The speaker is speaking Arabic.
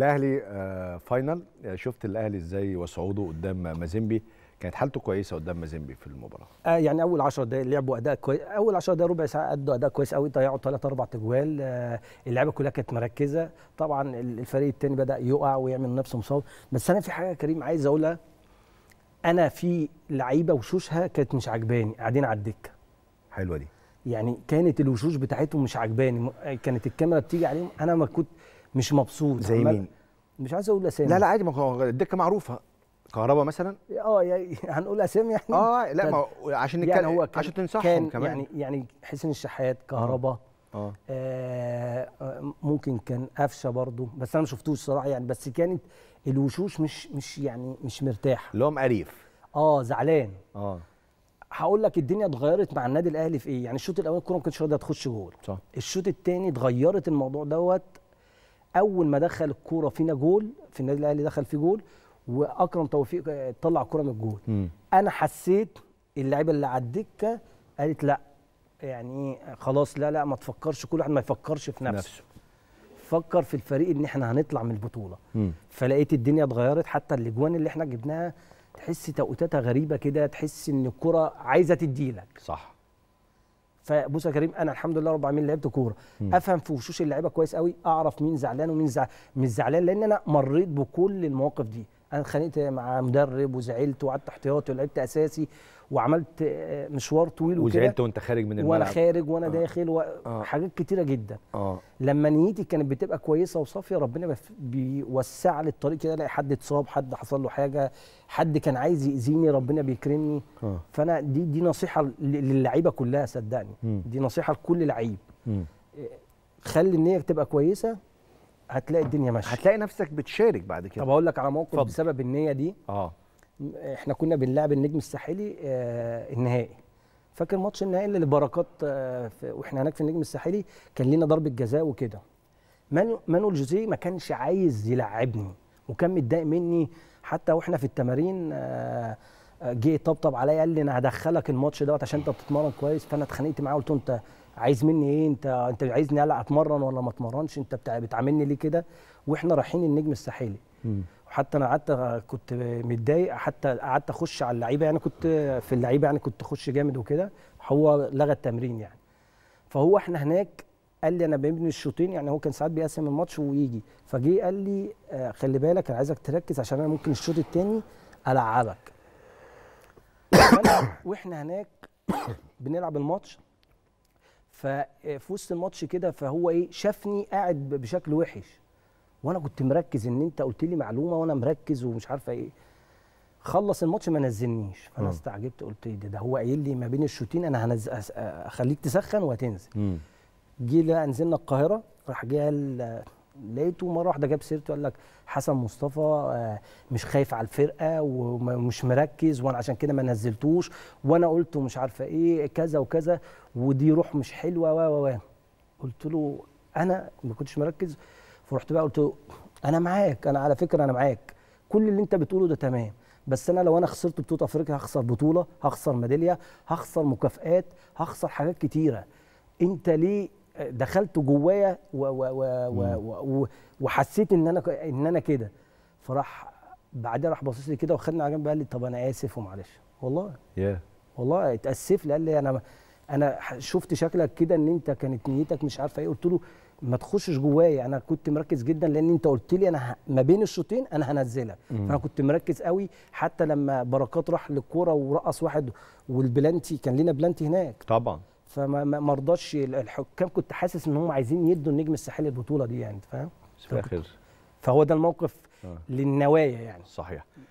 الاهلي فاينل آه، آه، شفت الاهلي ازاي وصعوده قدام مازيمبي كانت حالته كويسه قدام مازيمبي في المباراه آه يعني اول 10 دقائق لعبوا اداء كويس اول 10 دقائق ربع ساعه ادوا اداء كويس قوي ضيعوا ثلاث اربع تجوال آه اللعبه كلها كانت مركزه طبعا الفريق الثاني بدا يقع ويعمل نفسه مصاب بس انا في حاجه كريم عايز اقولها انا في لعيبه وشوشها كانت مش عجباني قاعدين على الدكه حلوه دي يعني كانت الوشوش بتاعتهم مش عجباني كانت الكاميرا بتيجي عليهم انا ما كنت مش مبسوط زي مين؟ مش عايز اقول اسامي لا لا عادي ما هو الدكه معروفه كهربا مثلا اه يعني هنقول اسامي يعني اه لا ما يعني عشان نتكلم يعني هو كان عشان تنصحهم كان يعني كمان يعني يعني حسين الشحات كهربا آه. آه. آه ممكن كان قفشه برضه بس انا ما شفتوش صراحه يعني بس كانت الوشوش مش مش يعني مش مرتاحه اللي هم قريف اه زعلان اه هقول لك الدنيا اتغيرت مع النادي الاهلي في ايه يعني الشوط الاول الكوره ما كانتش راضيه تخش جول صح الشوط الثاني اتغيرت الموضوع دوت اول ما دخل الكوره فينا جول في النادي الاهلي دخل فيه جول واكرم توفيق آه، طلع كره من الجول م. انا حسيت اللعيبه اللي على الدكه قالت لا يعني خلاص لا لا ما تفكرش كل واحد ما يفكرش في نفسه, نفسه. فكر في الفريق ان احنا هنطلع من البطوله م. فلقيت الدنيا اتغيرت حتى الاجوان اللي احنا جبناها تحس توقيتاتها غريبه كده تحس ان الكره عايزه تديلك صح فبص يا كريم انا الحمد لله رب العالمين لعبت كوره افهم في وشوش اللعيبه كويس قوي اعرف مين زعلان ومين زع... مش زعلان لان انا مريت بكل المواقف دي انا اتخانقت مع مدرب وزعلت وقعدت احتياطي ولعبت اساسي وعملت آه، مشوار طويل وكده وزعلت وانت خارج من الملعب وانا خارج وانا آه. داخل وحاجات آه. حاجات كتيره جدا آه. لما نيتي كانت بتبقى كويسه وصافيه ربنا بيوسع لي الطريق كده الاقي حد اتصاب حد حصل له حاجه حد كان عايز ياذيني ربنا بيكرمني آه. فانا دي دي نصيحه للعيبه كلها صدقني م. دي نصيحه لكل لعيب آه، خلي النيه تبقى كويسه هتلاقي الدنيا ماشيه هتلاقي نفسك بتشارك بعد كده طب اقول لك على موقف فضل. بسبب النيه دي اه احنا كنا بنلعب النجم الساحلي آه النهائي فاكر ماتش النهائي اللي بركات آه واحنا هناك في النجم الساحلي كان لينا ضربه جزاء وكده مانو جوزي جوزيه ما كانش عايز يلعبني وكان متضايق مني حتى واحنا في التمارين آه, آه، جه طبطب عليا قال لي انا هدخلك الماتش دوت عشان انت بتتمرن كويس فانا اتخانقت معاه قلت له انت عايز مني ايه انت انت عايزني العب اتمرن ولا ما اتمرنش انت بتاع... بتعاملني ليه كده واحنا رايحين النجم الساحلي وحتى انا قعدت كنت متضايق حتى قعدت اخش على اللعيبه يعني كنت في اللعيبه يعني كنت اخش جامد وكده هو لغى التمرين يعني فهو احنا هناك قال لي انا بين الشوطين يعني هو كان ساعات بيقسم الماتش ويجي فجه قال لي آه، خلي بالك انا عايزك تركز عشان انا ممكن الشوط الثاني العبك واحنا هناك بنلعب الماتش ففي آه، وسط الماتش كده فهو ايه شافني قاعد بشكل وحش وانا كنت مركز ان انت قلت لي معلومه وانا مركز ومش عارفه ايه خلص الماتش ما نزلنيش فانا استعجبت قلت ايه ده, ده هو قايل لي ما بين الشوطين انا هنزل اخليك تسخن وهتنزل جه نزلنا القاهره راح جه قال لقيته مره واحده جاب سيرته قال لك حسن مصطفى آه، مش خايف على الفرقه ومش مركز وانا عشان كده ما نزلتوش وانا قلت مش عارفه ايه كذا وكذا ودي روح مش حلوه و و قلت له انا ما كنتش مركز فرحت بقى قلت له انا معاك انا على فكره انا معاك كل اللي انت بتقوله ده تمام بس انا لو انا خسرت بطوله افريقيا هخسر بطوله هخسر ميداليه هخسر مكافئات هخسر حاجات كتيره انت ليه دخلت جوايا وحسيت ان انا ان انا كده فراح بعدها راح باصص لي كده وخدني على جنب قال لي طب انا اسف ومعلش والله yeah. والله اتاسف لي قال لي انا انا شفت شكلك كده ان انت كانت نيتك مش عارفه ايه قلت له ما تخشش جوايا انا كنت مركز جدا لان انت قلت لي انا ما بين الشوطين انا هنزلك فانا كنت مركز قوي حتى لما بركات راح للكوره ورقص واحد والبلانتي كان لنا بلانتي هناك طبعا فما رضاش الحكام كنت حاسس ان هم عايزين يدوا النجم الساحلي البطوله دي يعني فاهم فهو ده الموقف آه. للنوايا يعني صحيح